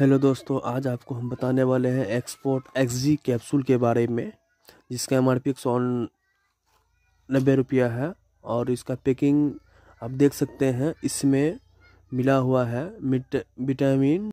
hello दोस्तों आज आपको हम बताने वाले हैं एक्सपोर्ट एक्स जी कैप्सूल के बारे में जिसका एम आर पी एक सौ नब्बे रुपया है और इसका पैकिंग आप देख सकते हैं इसमें मिला हुआ है मिट विटामिन